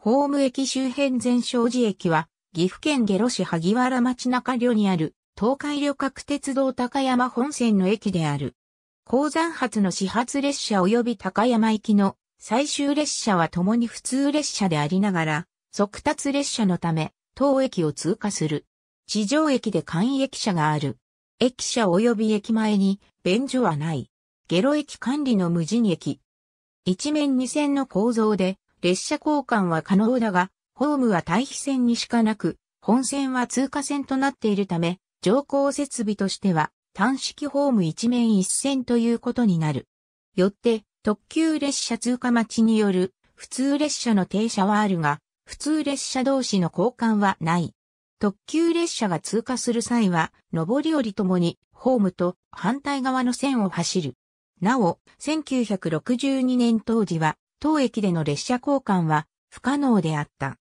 ホーム駅周辺全勝寺駅は、岐阜県下呂市萩原町中旅にある、東海旅客鉄道高山本線の駅である。鉱山発の始発列車及び高山行きの最終列車は共に普通列車でありながら、速達列車のため、当駅を通過する。地上駅で簡易駅舎がある。駅舎及び駅前に便所はない。下呂駅管理の無人駅。一面二線の構造で、列車交換は可能だが、ホームは対比線にしかなく、本線は通過線となっているため、乗降設備としては単式ホーム一面一線ということになる。よって、特急列車通過待ちによる普通列車の停車はあるが、普通列車同士の交換はない。特急列車が通過する際は、上り降りともに、ホームと反対側の線を走る。なお、1962年当時は、当駅での列車交換は不可能であった。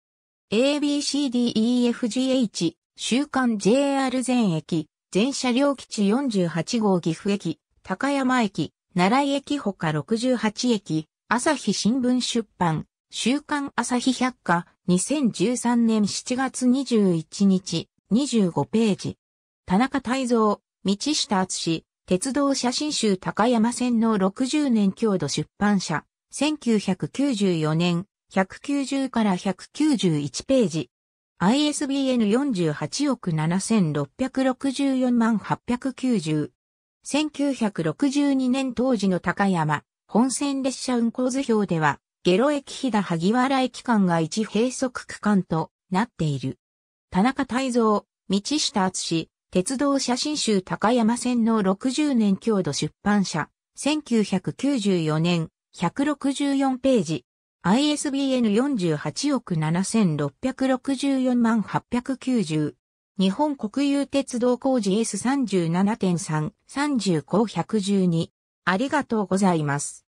ABCDEFGH、週刊 JR 全駅、全車両基地48号岐阜駅、高山駅、奈良駅ほか68駅、朝日新聞出版、週刊朝日百科、2013年7月21日、25ページ。田中泰造、道下敦鉄道写真集高山線の60年強度出版社。1994年、190から191ページ。ISBN 48億7664万890。1962年当時の高山、本線列車運行図表では、下呂駅飛田萩原駅間が一閉塞区間となっている。田中泰造、道下敦鉄道写真集高山線の60年郷土出版社、1994年、164ページ。ISBN 48億7664万890。日本国有鉄道工事 S37.3、30項112。ありがとうございます。